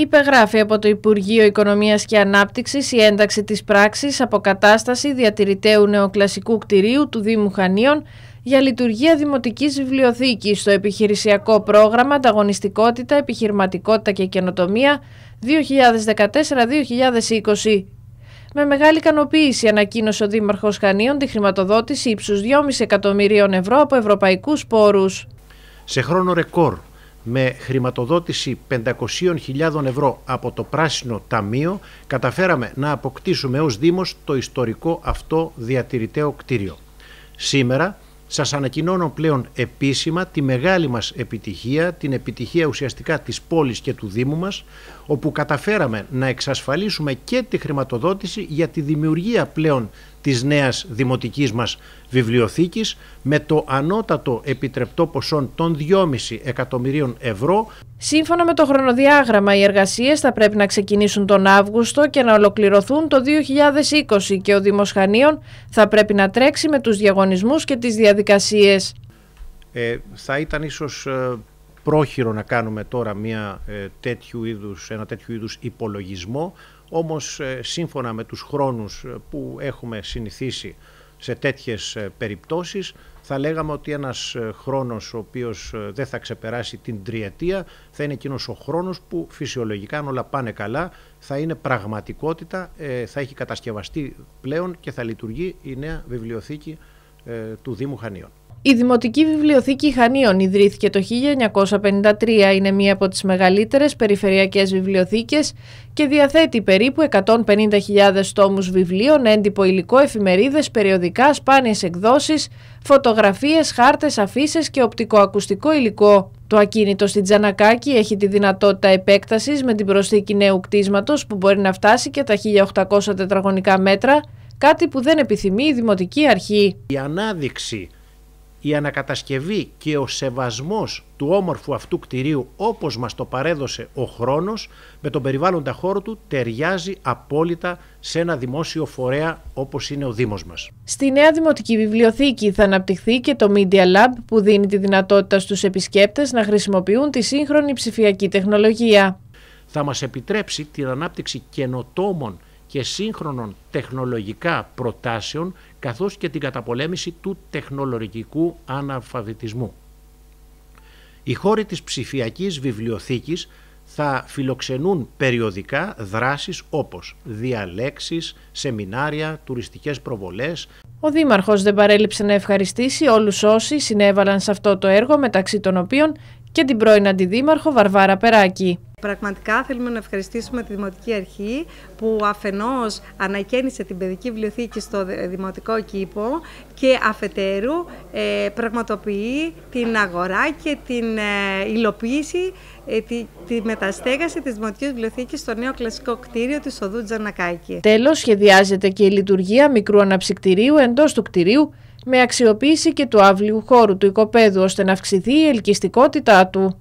Υπεγράφει από το Υπουργείο Οικονομίας και Ανάπτυξης η ένταξη της πράξης αποκατάσταση διατηρηταίου νεοκλασικού κτηρίου του Δήμου Χανίων για λειτουργία δημοτικής βιβλιοθήκης στο επιχειρησιακό πρόγραμμα Ανταγωνιστικότητα, Επιχειρηματικότητα και Καινοτομία 2014-2020. Με μεγάλη ικανοποίηση ανακοίνωσε ο Δήμαρχος Χανίων τη χρηματοδότηση ύψους 2,5 εκατομμυρίων ευρώ από ευρωπαϊκούς πόρους. Σε χρόνο ρεκόρ με χρηματοδότηση 500.000 ευρώ από το Πράσινο Ταμείο καταφέραμε να αποκτήσουμε ως Δήμος το ιστορικό αυτό διατηρηταίο κτίριο. Σήμερα σας ανακοινώνω πλέον επίσημα τη μεγάλη μας επιτυχία, την επιτυχία ουσιαστικά της πόλης και του Δήμου μας, όπου καταφέραμε να εξασφαλίσουμε και τη χρηματοδότηση για τη δημιουργία πλέον της νέας δημοτικής μας βιβλιοθήκης με το ανώτατο επιτρεπτό ποσό των 2,5 εκατομμυρίων ευρώ. Σύμφωνα με το χρονοδιάγραμμα, οι εργασίες θα πρέπει να ξεκινήσουν τον Αύγουστο και να ολοκληρωθούν το 2020 και ο Δημοσχανίων θα πρέπει να τρέξει με τους διαγωνισμούς και τις διαδικασίες. Ε, θα ήταν ίσως ε, πρόχειρο να κάνουμε τώρα μια, ένα ε, τέτοιου είδους υπολογισμό όμως ε, σύμφωνα με τους χρόνους ε, που έχουμε συνηθίσει σε τέτοιες ε, περιπτώσεις θα λέγαμε ότι ένας χρόνος ο οποίος δεν θα ξεπεράσει την τριετία θα είναι εκείνος ο χρόνος που φυσιολογικά αν όλα πάνε καλά θα είναι πραγματικότητα, θα έχει κατασκευαστεί πλέον και θα λειτουργεί η νέα βιβλιοθήκη του Δήμου Χανίων. Η Δημοτική Βιβλιοθήκη Χανίων ιδρύθηκε το 1953, είναι μία από τις μεγαλύτερες περιφερειακές βιβλιοθήκες και διαθέτει περίπου 150.000 τόμους βιβλίων, έντυπο υλικό, εφημερίδες, περιοδικά, σπάνιες εκδόσεις, φωτογραφίες, χάρτες, αφίσες και οπτικοακουστικό υλικό. Το ακίνητο στην Τζανακάκη έχει τη δυνατότητα επέκτασης με την προσθήκη νέου κτίσματος που μπορεί να φτάσει και τα 1800 τετραγωνικά μέτρα, κάτι που δεν επιθυμεί η Δημοτική Αρχή. Η ανάδειξη η ανακατασκευή και ο σεβασμός του όμορφου αυτού κτηρίου όπως μας το παρέδωσε ο χρόνος με τον περιβάλλοντα χώρο του ταιριάζει απόλυτα σε ένα δημόσιο φορέα όπως είναι ο Δήμος μας. Στη Νέα Δημοτική Βιβλιοθήκη θα αναπτυχθεί και το Media Lab που δίνει τη δυνατότητα στους επισκέπτες να χρησιμοποιούν τη σύγχρονη ψηφιακή τεχνολογία. Θα μας επιτρέψει την ανάπτυξη καινοτόμων και σύγχρονων τεχνολογικά προτάσεων καθώς και την καταπολέμηση του τεχνολογικού αναλφαβητισμού. Οι χώροι της ψηφιακής βιβλιοθήκης θα φιλοξενούν περιοδικά δράσεις όπως διαλέξεις, σεμινάρια, τουριστικές προβολές. Ο Δήμαρχος δεν παρέλειψε να ευχαριστήσει όλους όσοι συνέβαλαν σε αυτό το έργο μεταξύ των οποίων και την πρώην Αντιδήμαρχο Βαρβάρα Περάκη. Πραγματικά θέλουμε να ευχαριστήσουμε τη Δημοτική Αρχή που αφενός ανακαίνισε την παιδική βιβλιοθήκη στο Δημοτικό Κήπο και αφετέρου ε, πραγματοποιεί την αγορά και την ε, υλοποίηση ε, τη, τη μεταστέγαση της Δημοτικής Βιβλιοθήκης στο νέο κλασικό κτίριο της Οδού Τζανακάκη. Τέλος, σχεδιάζεται και η λειτουργία μικρού αναψυκτηρίου εντός του κτιρίου με αξιοποίηση και του αύλιου χώρου του οικοπαίδου ώστε να αυξηθεί η ελκυστικότητά του.